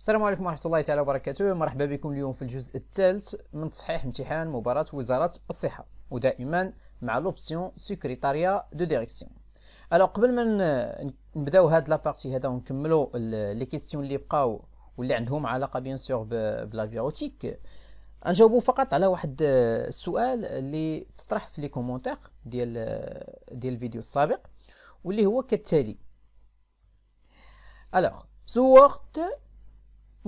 السلام عليكم ورحمة الله تعالى وبركاته مرحبا بكم اليوم في الجزء الثالث من تصحيح امتحان مباراة وزارة الصحة ودائما مع لوبسيون سكرتاريا دو ديريكسيون الو قبل ما نبداو هاد لابارتي هذا ونكملو لي كيستيون اللي بقاو واللي عندهم علاقة بيان سور بلافيروتيك غنجاوبو فقط على واحد السؤال اللي تطرح في لي كومونتير ديال ديال الفيديو السابق واللي هو كالتالي الوغ سوغت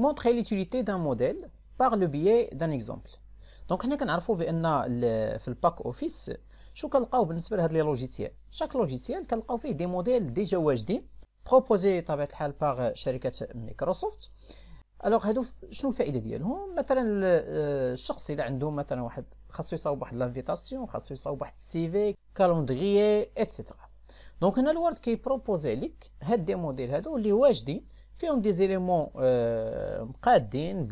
montrer l'utilité d'un modèle par le biais d'un exemple دونك هنا كنعرفوا بان في الباك اوفيس شو كنلقاو بالنسبه لهاد لي لوجيسيال شاك لوجيسيال كنلقاو فيه دي موديل ديجا واجدين بروبوزي طبيعه الحال باغ شركه مايكروسوفت الوغ هادو شنو الفائده ديالهم مثلا آه، الشخص الا عنده مثلا واحد خاصو يصاوب واحد لانفيتاسيون خاصو يصاوب واحد السيفي كالوندغيي اتسيتيرا دونك هنا الورد كيبروبوزي لك هاد دي موديل هادو اللي واجدين Il y a des éléments très dignes,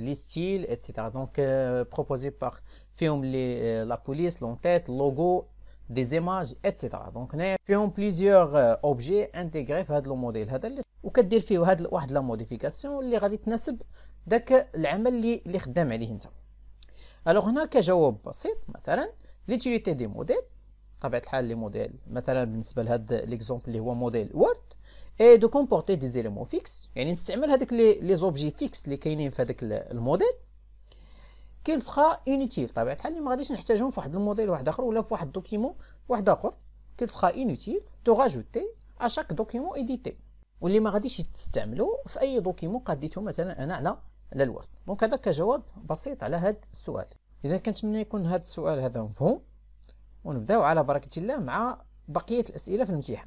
etc. Donc, euh, proposés par euh, la police, l'enquête, le logo, des images, etc. Donc, il y a plusieurs euh, objets intégrés dans le modèle. Ou qu'est-ce que le a fait? Il a fait la modification. Il a dit que les amis qui ont fait les amis. Alors, nous avons déjà passé, Materain, l'utilité des modèles. Materain, M. Bincipel à l'exemple des modèle Word. اي دو كومبورتي دي زيليمون فيكس يعني نستعمل هذوك لي زوبجي فيكس اللي كاينين في هذاك الموديل كيلسخا انوتيل طبيعه الحال ما غاديش نحتاجهم في واحد الموديل واحد اخر ولا في واحد دوكيمون واحد اخر كيلسخا انوتيل تو راجوتي ا شاك دوكيمون ايديتي واللي ما غاديش تستعملو في اي دوكيمون قديتو مثلا انا على على الورد دونك هذا كجواب بسيط على هذا السؤال اذا كنتمنى يكون هذا السؤال هذا مفهوم ونبداو على بركه الله مع بقيه الاسئله في الامتحان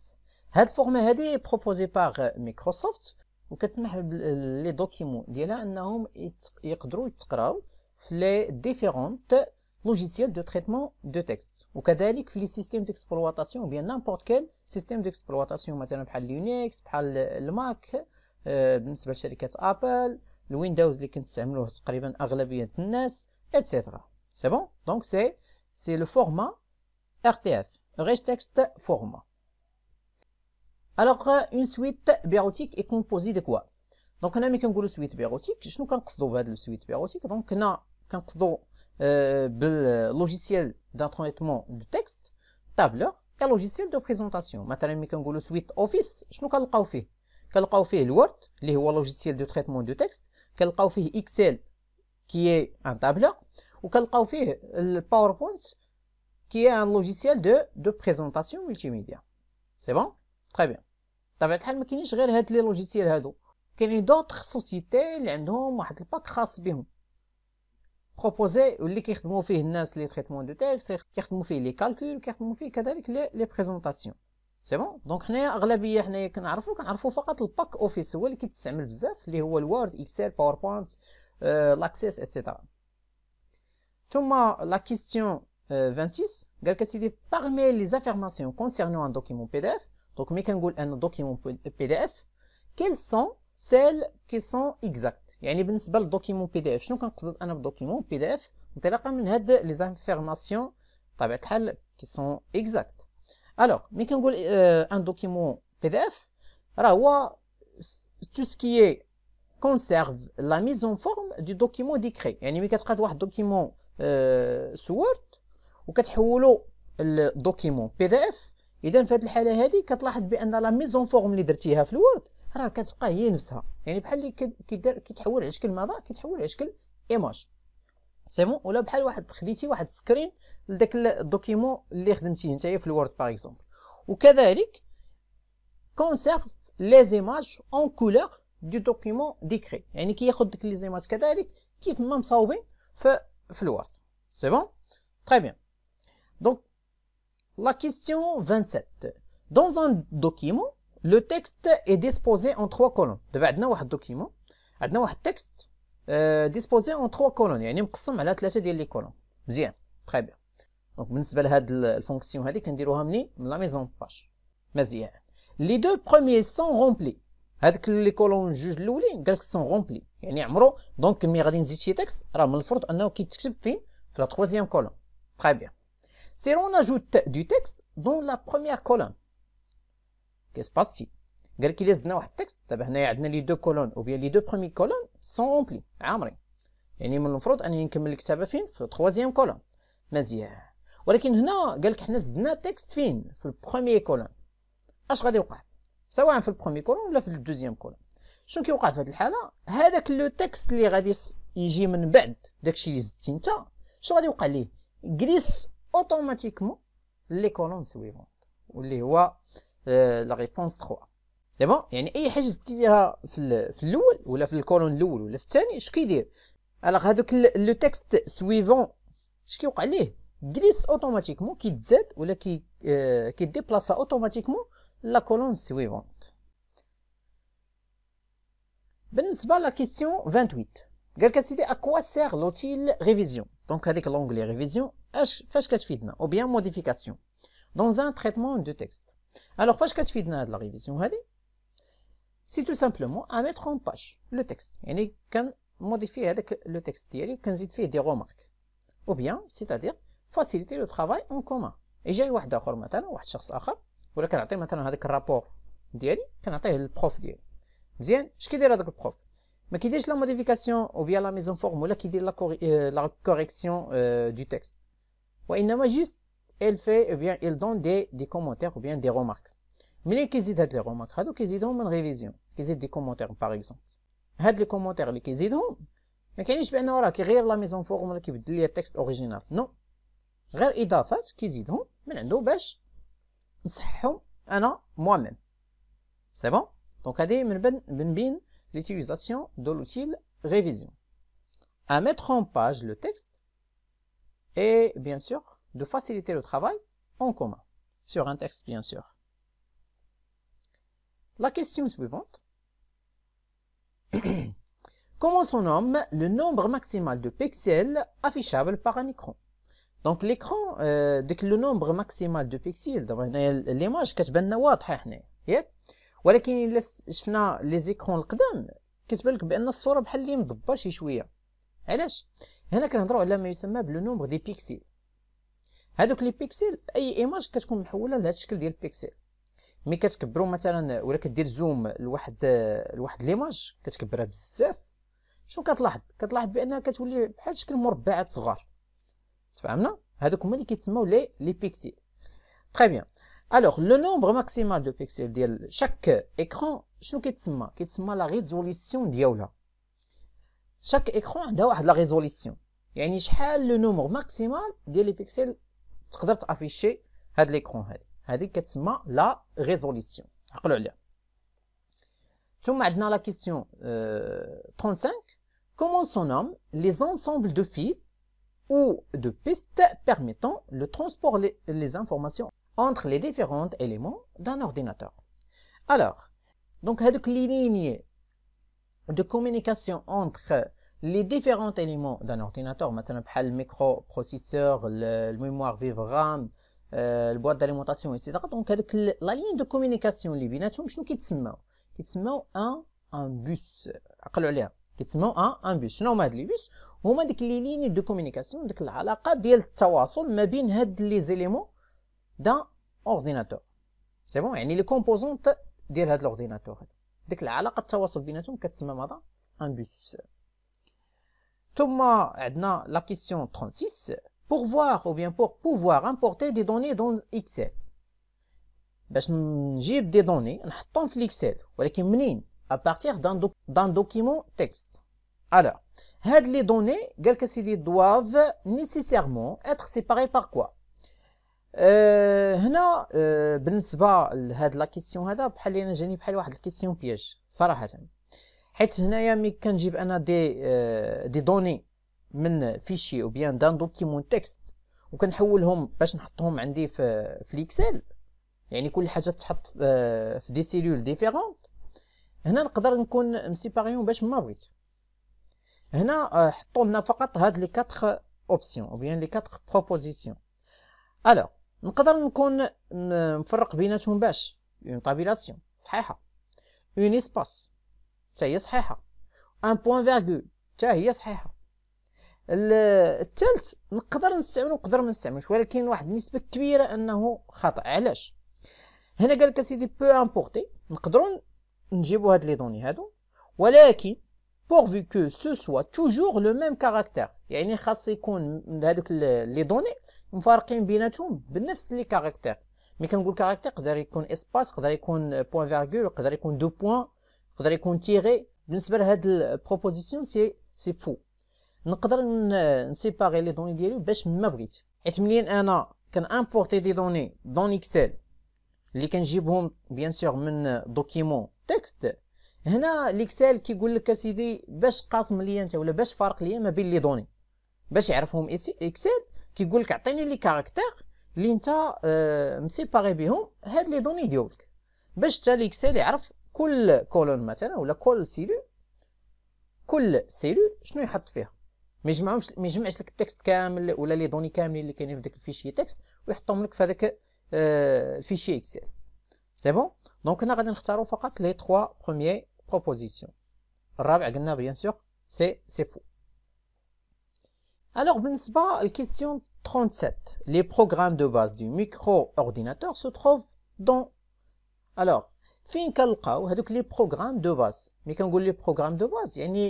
هاد الفورما هادي بروبوزي باغ مايكروسوفت وكتسمح لي دوكيمون ديالها انهم يقدروا يتقراو في لي ديفيرونت لوجيسيال دو تريتمون دو تكست وكذلك في لي سيستيم ديكسبلواتاسيون بيان نامبورت كيل سيستيم ديكسبلواتاسيون مثلا بحال لينكس بحال الماك آه، بالنسبه لشركه ابل الويندوز اللي كنستعملوه تقريبا اغلبيه الناس اتسيتيرا سي بون دونك سي سي لو فورما ار تي اف ريش تكست فورما Alors, euh, une suite bureautique est composée de quoi Donc, on a mis une suite bureautique. Je nous connais la suite bureautique. Donc, on a le euh, euh, logiciel d'entraînement du de texte, tableur, et logiciel de présentation. Maintenant, on a une suite Office. Je nous connais فيه le logiciel de traitement de texte, دو تريتمون fait Excel, qui est un tableur, ou ان تابلو fait le PowerPoint, qui est un logiciel de, de présentation multimédia. C'est bon Très bien. طبيعة الحال ما كاينينش غير هاد لي لوجيسيال هادو كاينين دوطخ سوسيتي اللي عندهم واحد الباك خاص بهم بروبوزي واللي كيخدموا فيه الناس لي تريتمون دو تيكس كيخدموا فيه لي كالكول كيخدموا فيه كذلك لي بريزونطاسيون سي بون دونك حنايا اغلبيه حنايا كنعرفو كنعرفو فقط الباك اوفيس هو اللي كيتستعمل بزاف اللي هو الوورد اكسل باوربوينت لاكسيس اتسيتيرا ثم لا كيستيون 26 قالك اسيدي parmi كونسيرنو ان دوكيمون بي دي اف Donc, mettons-nous un document PDF. Quelles sont celles qui sont exactes Il y a un document PDF. Si vous avez un document PDF, vous allez là comme les informations qui sont exactes. Alors, mettons-nous euh, un document PDF. Voilà, tout ce qui est conserve la mise en forme du document décret. Il y a une un document euh, sur Word ou que de le en document PDF. اذا في هذه الحاله هذه كتلاحظ بان لا ميزون فورم اللي درتيها في الوورد راه كتبقى هي نفسها يعني بحال اللي كيدار كيتحول على شكل ماذا كيتحول على شكل ايماج سي بون ولا بحال واحد خديتي واحد سكرين لذاك الدوكيمون اللي خدمتيه نتايا في الوورد باغ اكزومبل وكذلك كونسيرف لي زيماج اون كولور دو دوكيمون ديكري يعني كياخذ ديك لي زيماج كذلك كيف ما مصاوبين في في الوورد سي بون تري بيان دونك La question 27. Dans un document, le texte est disposé en trois colonnes. دابا عندنا واحد دوكيمون عندنا واحد تكست ديسبوزي اون تروا كولون يعني مقسم على ثلاثه ديال لي كولون مزيان تري بيان دونك بالنسبه لهاد الفونكسيون هادي كنديروها مني من لا ميزون باج مزيان لي دو بروميي سون رومبلي هادك لي كولون جوج الاولين قالك لك سون رومبلي يعني عمرو دونك ملي غادي نزيد شي تكست راه من الفرض انه كيتكتب فين في لا تخوازيام كولون تخي بيان c'est on ajoute du texte dans la première colonne. Qu'est-ce qui se passe ici قال كي واحد التكست دابا هنايا عندنا لي دو كولون او بيان لي دو برومي كولون سون اومبلي عامرين يعني من المفروض انني نكمل الكتابه فين في التخوازيام كولون مزيان ولكن هنا قالك حنا زدنا تكست فين في البرومي كولون اش غادي يوقع سواء في البرومي كولون ولا في الدوزيام كولون شنو كيوقع في هاد الحاله هذاك لو تكست اللي غادي يجي من بعد داكشي اللي زدتي نتا شنو غادي يوقع ليه كريس automatiquement les colonnes suivantes. Ou les voies, euh, la réponse 3. C'est bon Il ou la colonne dire. Alors, le texte suivant, je peux dire, glisse automatiquement, qui z ou le qui, euh, qui déplace automatiquement la colonne suivante. بالنسبة la question 28 قال لك à quoi sert l'outil révision Donc, l'onglet révision. révision Fais-je casse-fidèle, ou bien modification dans un traitement de texte. Alors, qu'est-ce que je casse-fidèle de la révision c'est tout simplement à mettre en page le texte. Il n'est qu'un modifier le texte, il est qu'un des remarques, ou bien, c'est-à-dire faciliter le travail en commun. Et j'ai ouh là, d'accord maintenant, ouh cherches à quoi Vous le connaissez maintenant, avec le rapport, le journal, le prof dit. Bien, je sais dire avec le prof, mais il qui dit la modification, ou bien la maison formule, qui dit la correction du texte. Il juste elle fait ou bien il donne des, commentaires ou bien des remarques منين كيزيد هاد لي remarques هادو كيزيدهم من ريفيزيون كيزيد دي كومونتير باغ اكزومبل هاد لي كومونتير اللي كيزيدهم ما راه كيغير لا ميزون ولا كيبدل لي نو غير من عنده باش سي بون دونك هادي من بين l'utilisation de l'outil révision à mettre en page le texte et bien sûr de faciliter le travail en commun, sur un texte bien sûr. La question suivante. Comment son nomme le nombre maximal de pixels affichables par un écran Donc l'écran, euh, le nombre maximal de pixels, donc euh, l'image, qu'est-ce qu'on hein, hein, hein, les écrans شفنا لي c'est que le sont les الصوره qui sont un plus شويه علاش هنا كنهضروا على ما يسمى بلو نومبر دي بيكسل هادوك لي بيكسل اي ايماج كتكون محوله لهذا الشكل ديال البيكسل ملي كتكبروا مثلا ولا كدير زوم لواحد لواحد ليماج كتكبرها بزاف شنو كتلاحظ كتلاحظ بانها كتولي بحال شكل مربعات صغار تفهمنا هادوك هما اللي كيتسموا لي لي بيكسل تري بيان الوغ لو نومبر ماكسيمال دو بيكسل ديال شاك ايكران شنو كيتسمى كيتسمى لا ريزوليسيون ديالها chaque écran a de la résolution يعني شحال لو نومبر ماكسيمال ديال لي بيكسل تقدر تافيشي هاد C'est هادي هادي كتسمى لا résolution. عقلوا عليها ثم عندنا la question 35 euh, comment sont nommés les ensembles de fils ou de pistes permettant le transport les, informations entre les différents éléments d'un ordinateur. Alors, donc هذوك لي ليني de communication entre les différents éléments d'un ordinateur, maintenant le microprocesseur, le, mémoire vive RAM, euh, la boîte d'alimentation, etc. Donc, la ligne de communication, les binatures, un un bus. cest un un شنو هما هاد لي bus هما ديك لي c'est un ديك communication ديال التواصل ما بين donc, la relation de la un bus. Ensuite, la question 36. Pour voir ou bien pour pouvoir importer des données dans Excel. Pour importer des données, nous excel, l'excel dans Excel, mais À partir d'un document texte. Alors, les données doivent nécessairement être séparées par quoi آه، هنا آه، بالنسبه لهاد لا كيسيون هذا بحال انا جاني بحال واحد الكيسيون بياج صراحه حيت هنايا ملي كنجيب انا دي آه، دي دوني من فيشي او بيان دان دوكيمون تكست وكنحولهم باش نحطهم عندي في في الاكسل يعني كل حاجه تحط في دي سيلول ديفيرونت هنا نقدر نكون مسيباريون باش ما بغيت هنا حطوا لنا فقط هاد لي 4 اوبسيون او بيان لي 4 بروبوزيسيون الوغ نقدر نكون نفرق بيناتهم باش اون طابيلاسيون صحيحه اون اسباس حتى هي صحيحه ان بوين فيرغول حتى هي صحيحه الثالث نقدر نستعمل نقدر ما نستعملش ولكن واحد النسبه كبيره انه خطا علاش هنا قال لك سيدي بو امبورتي نقدروا نجيبوا هاد لي دوني هادو ولكن Pourvu que ce soit toujours le même caractère. Il y a une chose de est la même les données, il faut bien attendre. Mais quand il y a un caractère, il un espace, un euh, point virgule, deux points, un tiré. Euh, c'est une proposition, c'est faux nous ne pouvons pas les données, mais je m'abri. Et si je suis un si je suis des données dans Excel, je vais bien sûr mettre un euh, document texte. هنا ليكسال كيقول لك اسيدي باش قاسم ليا انت ولا باش فارق ليا ما بين لي دوني باش يعرفهم اكسل كيقول لك عطيني لي كاركتر اللي انت اه مسيباري بهم هاد لي دوني ديالك باش حتى ليكسال يعرف كل كولون مثلا ولا كل سيلو كل سيلو شنو يحط فيها ما يجمعهمش ما يجمعش لك التكست كامل ولا لي دوني كاملين اللي كاينين في داك الفيشي تكست ويحطهم لك في هذاك الفيشي اه اكسل سي بون دونك هنا غادي نختاروا فقط لي 3 بروميير proposition. Rabi Agna, bien sûr, c'est faux. Alors, Binsba, question 37. Les programmes de base du micro-ordinateur se trouvent dans... Alors, fin kalqaw, donc les programmes de base. Mais quand on dit les programmes de base, il y a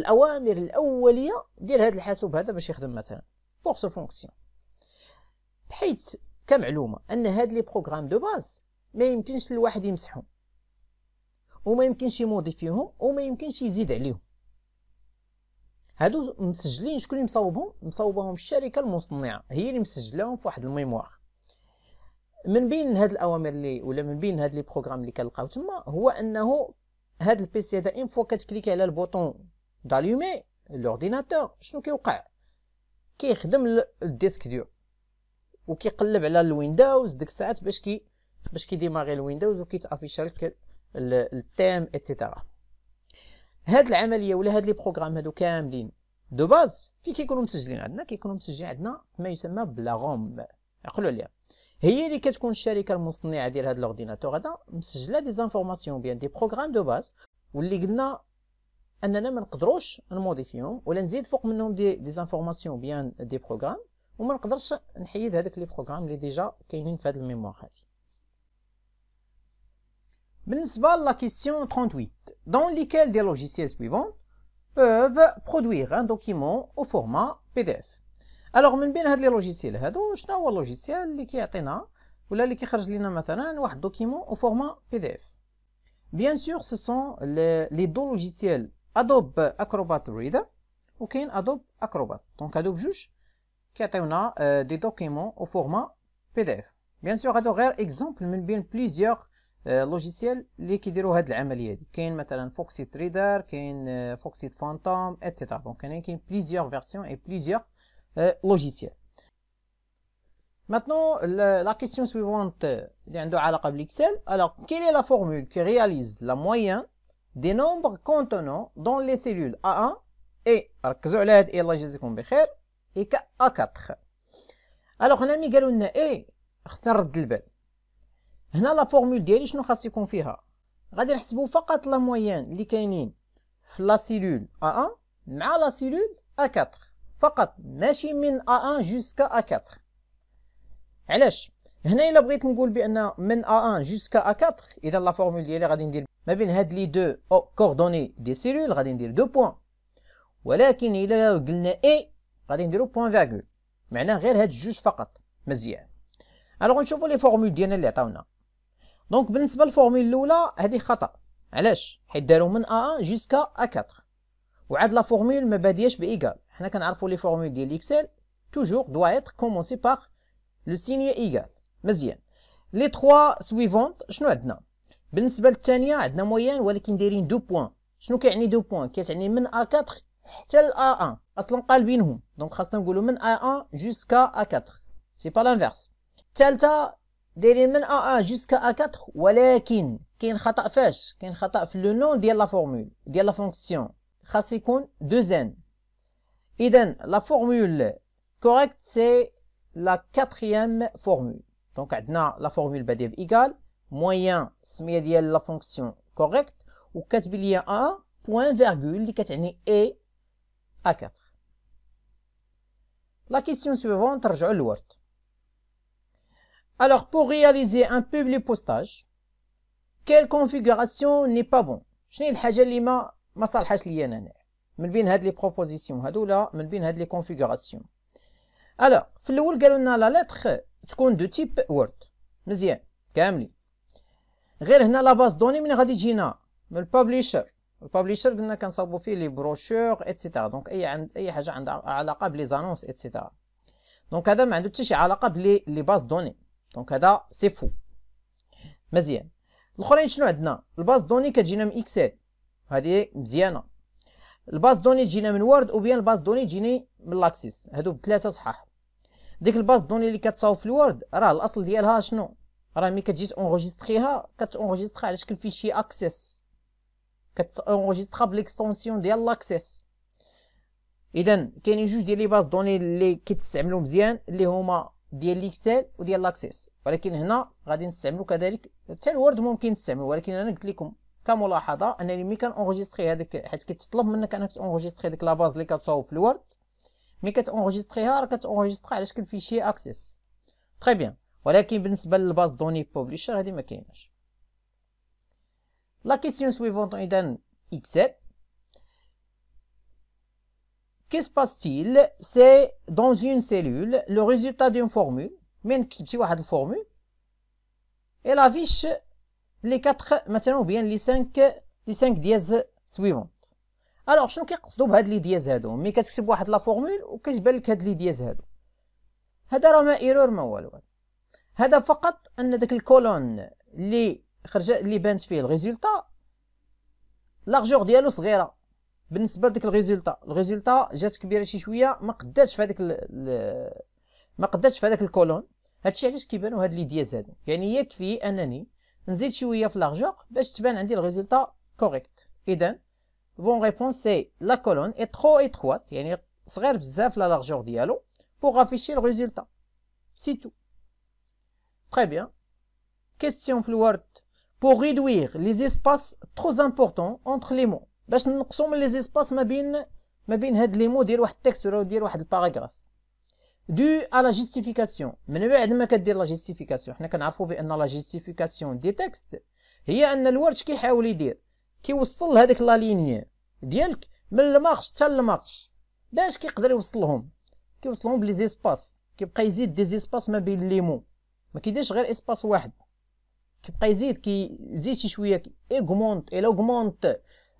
l'awamir, l'awaliya, dire que les programmes de base, pour ce fonction. Pour ce fonction, comme l'oumma, les programmes de base, mais il y a un petit peu de وما يمكنش يموضي فيهم وما يمكنش يزيد عليهم هادو مسجلين شكون اللي مصاوبهم مصاوبهم الشركه المصنعه هي اللي مسجلاهم في واحد الميموار من بين هاد الاوامر اللي ولا من بين هاد لي بروغرام اللي كنلقاو تما هو انه هاد البي سي هذا ان فوا كتكليكي على البوطون داليومي لورديناتور شنو كيوقع كيخدم الديسك ديو وكيقلب على الويندوز ديك الساعات باش كي باش كيديماري الويندوز وكيتافيشا التام اتسيتيرا هاد العمليه ولا هاد لي بروغرام هادو كاملين دو باز في كيكونوا مسجلين عندنا كيكونوا مسجلين عندنا ما يسمى بلا غوم عقلوا عليها هي اللي كتكون الشركه المصنعه ديال هاد لورديناتور هذا مسجله دي زانفورماسيون بيان دي بروغرام دو باز واللي قلنا اننا ما نقدروش نموديفيهم ولا نزيد فوق منهم دي دي زانفورماسيون بيان دي بروغرام وما نقدرش نحيد هذاك لي بروغرام اللي ديجا كاينين في هاد الميموار هادي Maintenant, la question 38. Dans lesquels des logiciels suivants peuvent produire un document au format PDF Alors, maintenant, il des logiciels. Je sont les logiciels qui un document au format PDF. Bien sûr, ce sont les, deux logiciels Adobe Acrobat Reader ou Adobe Acrobat. Donc, Adobe Juge qui euh, a des documents au format PDF. Bien sûr, il y exemple, plusieurs لوجيسيال اللي كيديروا هاد العمليه دي كاين مثلا فوكسيت ريدر كاين فوكسيت فانتوم اتسيتيرا دونك كاين كاين بليزيور فيرسيون اي بليزيور لوجيسيال Maintenant, la, question suivante, il y a l'Excel. Alors, quelle est la formule qui réalise la moyenne des nombres contenants dans les cellules A1 et et A4 Alors, on a mis et هنا لا فورمول ديالي شنو خاص يكون فيها غادي نحسبوا فقط لا مويان اللي كاينين في لا سيلول ا 1 مع لا سيلول ا 4 فقط ماشي من ا 1 جوسكا ا 4 علاش هنا الا بغيت نقول بان من ا 1 جوسكا ا 4 اذا لا فورمول ديالي غادي ندير ما بين هاد لي دو او كوردوني دي سيلول غادي ندير دو بوين ولكن الا قلنا اي غادي نديرو بوين فاغول معناه غير هاد جوج فقط مزيان الوغ نشوفو لي فورمول ديالنا اللي عطاونا دونك بالنسبه للفورمول الاولى هذه خطا علاش حيت داروا من ا جوسكا ا 4 وعاد لا فورمول ما بادياش بايغال حنا كنعرفوا لي فورمول ديال اكسل توجور دو ايت كومونسي بار لو سيني ايغال مزيان لي 3 سويفونت شنو عندنا بالنسبه للثانيه عندنا مويان ولكن دايرين دو بوين شنو كيعني دو بوين كتعني من ا 4 حتى ل ا اصلا قال بينهم دونك خاصنا نقولوا من ا 1 جوسكا ا 4 سي با لانفيرس الثالثه Dès A1 jusqu'à A4, il y a une erreur dans le nom de la formule, de la fonction, qui est de 2N. La formule correcte, c'est la quatrième formule. Donc, la formule est égale, le moyen de la fonction correcte ou et il y a un point-virgule qui signifie A4. La question suivante, on va revenir l'ordre. Alors pour réaliser un public postage, quelle configuration n'est pas bon شنو الحاجه اللي ما ما صالحاش ليا انا من بين هاد لي بروبوزيسيون هادولا من بين هاد لي كونفيغوراسيون الوغ في الاول قالوا لنا لا لتر تكون دو تيب وورد مزيان كاملين غير هنا لا باز دوني من غادي تجينا من البابليشر البابليشر قلنا كنصاوبوا فيه لي بروشور اتسيتيرا دونك اي عند اي حاجه عندها علاقه بلي زانونس اتسيتيرا دونك هذا ما عندو حتى شي علاقه بلي لي باز دوني دونك هذا سي فو مزيان الاخرين شنو عندنا الباز دوني كتجينا من اكسل هذه مزيانه الباز دوني تجينا من وورد بيان الباز دوني تجيني من لاكسيس هادو بثلاثه صحاح ديك الباز دوني اللي كتصاوب في الوورد راه الاصل ديالها شنو راه ملي كتجي اونغوجيستريها كتونغوجيستري على شكل فيشي اكسس كتونغوجيستري بليكستونسيون ديال لاكسيس اذا كاينين جوج ديال لي باز دوني اللي كيتستعملو مزيان اللي هما ديال ليكسل وديال لاكسيس ولكن هنا غادي نستعملو كذلك حتى الوورد ممكن نستعملو ولكن انا قلت لكم كملاحظه انني ملي كنونجستري هذاك حيت كتطلب منك انك تونجستري ديك لاباز اللي كتصاوب في الوورد ملي كتونجستريها راه كتونجستري على شكل فيشي اكسس تري بيان ولكن بالنسبه للباز دوني بوبليشر هذه ما كايناش لا كيسيون سويفونت اذا اكسل كي se سي دون اون سيلول لو une دون فورمول résultat من كتبتي واحد الفورمول اي لا فيش لي 4 مثلا وبين لي 5 لي 5 دياز سويفون الوغ شنو كيقصدوا بهاد لي دياز هادو مي كتكتب واحد لا فورمول وكتبان لك هاد لي دياز هادو هذا راه ما ايرور ما والو هذا فقط ان داك الكولون اللي خرج اللي بانت فيه الريزولتا لارجور ديالو صغيره بالنسبه لديك الريزولتا الريزولتا جات كبيره شي شويه ما قداتش في هذاك ما قداتش في هذاك الكولون هادشي علاش كيبانو هاد لي دياز هادو يعني يكفي انني نزيد شويه في لارجور باش تبان عندي الريزولتا كوريكت اذا بون ريبونس سي لا كولون اي ترو تروات يعني صغير بزاف لا لارجور ديالو بوغ افيشي الريزولتا سي تو تري بيان كيستيون في الوورد pour réduire les espaces trop importants entre les mots. باش نقسم من لي زيسباس ما بين ما بين هاد لي مو دير واحد التكست ولا دير واحد الباراغراف دو على جيستيفيكاسيون من بعد ما كدير لا جيستيفيكاسيون حنا كنعرفوا بان لا جيستيفيكاسيون دي تكست هي ان الورد كيحاول يدير كيوصل لهذيك لا ليني ديالك من المارش حتى للمارش باش كيقدر يوصلهم كيوصلهم بلي زيسباس كيبقى يزيد دي زيسباس ما بين لي مو ما كيديرش غير اسباس واحد كيبقى يزيد كيزيد شي شويه كي اوغمونت الى اوغمونت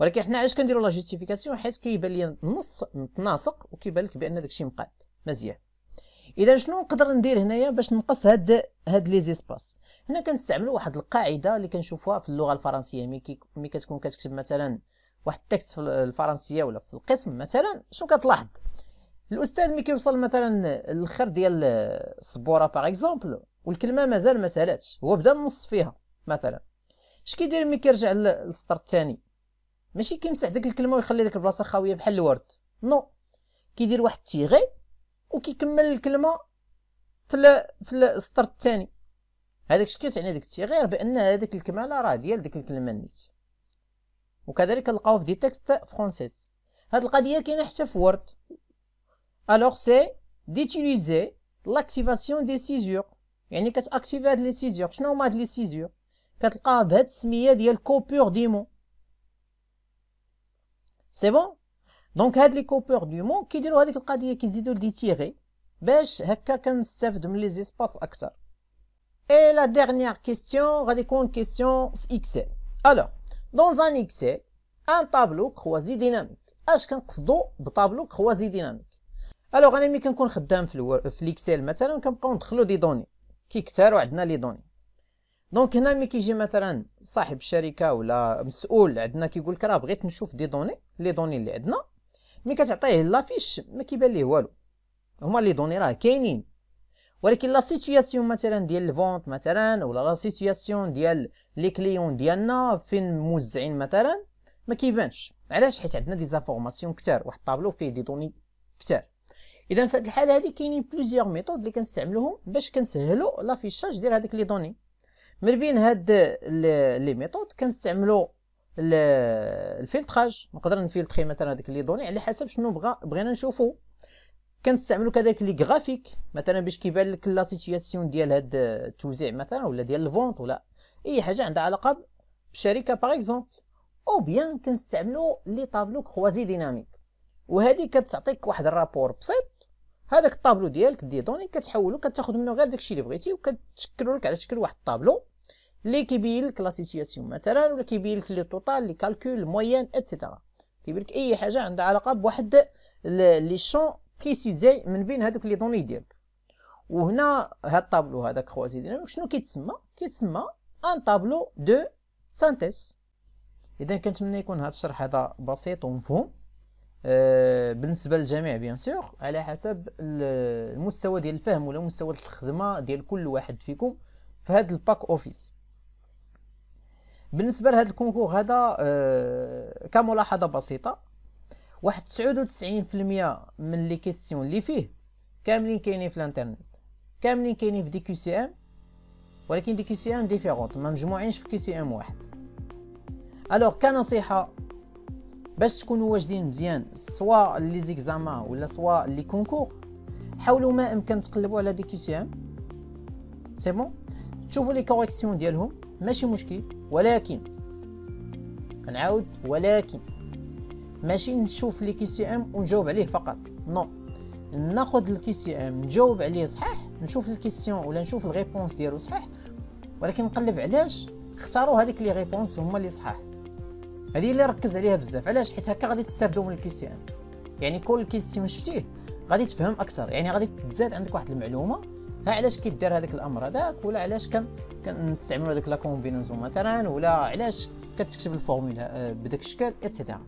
ولكن حنا علاش كنديروا لا جوستيفيكاسيون حيت كيبان لي النص متناسق وكيبان لك بان داكشي مقاد مزيان اذا شنو نقدر ندير هنايا باش نقص هاد هاد لي زيسباس هنا كنستعملوا واحد القاعده اللي كنشوفوها في اللغه الفرنسيه مي مي كتكون كتكتب مثلا واحد التكست في الفرنسيه ولا في القسم مثلا شنو كتلاحظ الاستاذ ملي كيوصل مثلا للخر ديال السبوره باغ اكزومبل والكلمه مازال ما سالاتش هو بدا النص فيها مثلا اش كيدير ملي كيرجع للسطر الثاني ماشي كيمسح ديك الكلمه ويخلي داك البلاصه خاويه بحال الورد نو كيدير واحد التيغي وكيكمل الكلمه في الـ في السطر الثاني هذاك الشيء كتعني ديك التيغير بان هذيك الكماله راه ديال ديك الكلمه نيت وكذلك كنلقاو في دي تكست فرونسيس هاد القضيه كاينه حتى في وورد الوغ سي ديتيليزي لاكتيفاسيون دي سيزور يعني كتاكتيفي هاد لي سيزور شنو هما هاد لي سيزور كتلقاها بهاد السميه ديال كوبور ديمون سي بون دونك هاد لي كوبور دو مون كيديروا هذيك القضيه كيزيدوا دي تيغي باش هكا كنستافد من لي زيسباس اكثر اي لا ديرنيير كيستيون غادي يكون كيستيون في اكسل الوغ دون ان اكسل ان طابلو كروزي ديناميك اش كنقصدو بطابلو كروزي ديناميك الوغ انا ملي كنكون خدام في الور... في الاكسل مثلا كنبقاو ندخلو دي دوني كيكثروا عندنا لي دوني دونك هنا ملي كيجي مثلا صاحب الشركه ولا مسؤول عندنا كيقول لك راه بغيت نشوف دي دوني لي دوني اللي عندنا مي كتعطيه لافيش ما كيبان ليه والو هما لي دوني راه كاينين ولكن لا سيتوياسيون مثلا ديال الفونت مثلا ولا لا سيتوياسيون ديال لي كليون ديالنا فين موزعين مثلا ما كيبانش علاش حيت عندنا دي زانفورماسيون كثار واحد الطابلو فيه دي دوني كثار اذا في هذه الحاله هذه كاينين بليزيوغ ميثود اللي كنستعملوهم باش كنسهلوا لافيشاج ديال هذيك لي دوني من بين هاد لي ميثود كنستعملوا الفلتراج نقدر نفلتري مثلا هذيك لي دوني على حسب شنو بغا بغينا نشوفو كنستعملو كذلك لي غرافيك مثلا باش كيبان لك لا سيتياسيون ديال هاد التوزيع مثلا ولا ديال الفونت ولا اي حاجه عندها علاقه بشركه باغ اكزومبل او بيان كنستعملو لي طابلو كوازي ديناميك وهذه كتعطيك واحد الرابور بسيط هذاك الطابلو ديالك دي دوني كتحولو كتاخد منه غير داكشي اللي بغيتي وكتشكلو لك على شكل واحد الطابلو لي كيبين لا سيتياسيون مثلا ولا كيبين لك لي توتال لي كالكول موين اتسيتيرا كيبين لك اي حاجه عندها علاقه بواحد لي شون بريسيزي من بين هذوك لي دوني ديالك وهنا هاد الطابلو هذاك كروازي ديالك شنو كيتسمى كيتسمى ان طابلو دو سانتيس اذا كنتمنى يكون هاد الشرح هذا بسيط ومفهوم بالنسبه للجميع بيان سور على حسب المستوى ديال الفهم ولا مستوى الخدمه ديال كل واحد فيكم في هذا الباك اوفيس بالنسبه لهذا الكونكور هذا آه كملاحظه بسيطه واحد تسعود في المية من لي كيسيون اللي فيه كاملين كاينين في الانترنت كاملين كاينين في دي كيو سي ام ولكن دي كيو سي ام ديفيرونت ما مجموعينش في كيو سي ام واحد الوغ كنصيحه باش تكونوا واجدين مزيان سواء لي زيكزاما ولا سواء لي كونكور حاولوا ما امكن تقلبوا على دي كيو سي ام سي بون تشوفوا لي كوريكسيون ديالهم ماشي مشكل ولكن نعاود ولكن ماشي نشوف لي سي ام ونجاوب عليه فقط نو ناخذ الكي سي ام نجاوب عليه صحيح نشوف الكيسيون ولا نشوف الريبونس ديالو صحيح ولكن نقلب علاش اختاروا هذيك لي ريبونس هما اللي صحاح هذه اللي ركز عليها بزاف علاش حيت هكا غادي تستافدوا من الكي سي ام يعني كل كيسيون شفتيه غادي تفهم اكثر يعني غادي تزاد عندك واحد المعلومه ها علاش كيدير هذاك الامر هذاك ولا علاش كان كنستعملوا هذيك لا كومبينيزون مثلا ولا علاش كتكتب الفورمولا آه، بداك الشكل ايتترا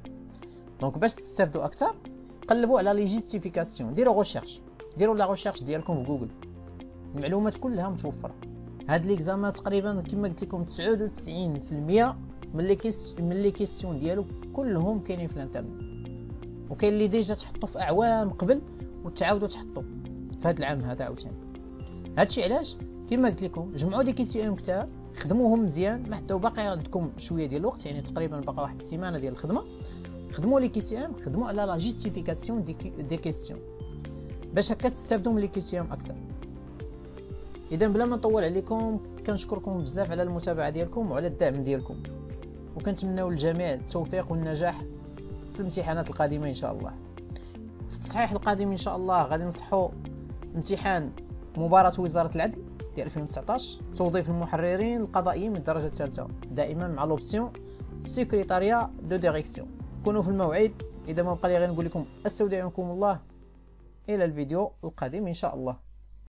دونك باش تستافدوا اكثر قلبوا على لي جيستيفيكاسيون ديروا غوشيرش ديروا لا غوشيرش ديالكم في جوجل المعلومات كلها متوفره هاد ليكزام تقريبا كما قلت لكم 99% من لي كيس من لي كيسيون ديالو كلهم كاينين في الانترنت وكاين اللي ديجا تحطوا في اعوام قبل وتعاودوا تحطوا في هذا العام هذا عاوتاني هادشي علاش كما قلت لكم جمعوا دي كيسيون كتاب خدموهم مزيان ما حتى باقي عندكم شويه ديال الوقت يعني تقريبا باقي واحد السيمانه ديال الخدمه خدموا لي كيسيون خدموا على لا جيستيفيكاسيون دي, دي كيسيون باش هكا تستافدوا من لي كيسيون اكثر اذا بلا ما نطول عليكم كنشكركم بزاف على المتابعه ديالكم وعلى الدعم ديالكم وكنتمنوا للجميع التوفيق والنجاح في الامتحانات القادمه ان شاء الله في التصحيح القادم ان شاء الله غادي نصحو امتحان مباراة وزارة العدل ديال 2019 توظيف المحررين القضائيين من الدرجة الثالثة دائما مع لوبسيون سيكريتاريا دو ديريكسيون كونوا في الموعد إذا ما بقى لي غير نقول لكم استودعكم الله إلى الفيديو القادم إن شاء الله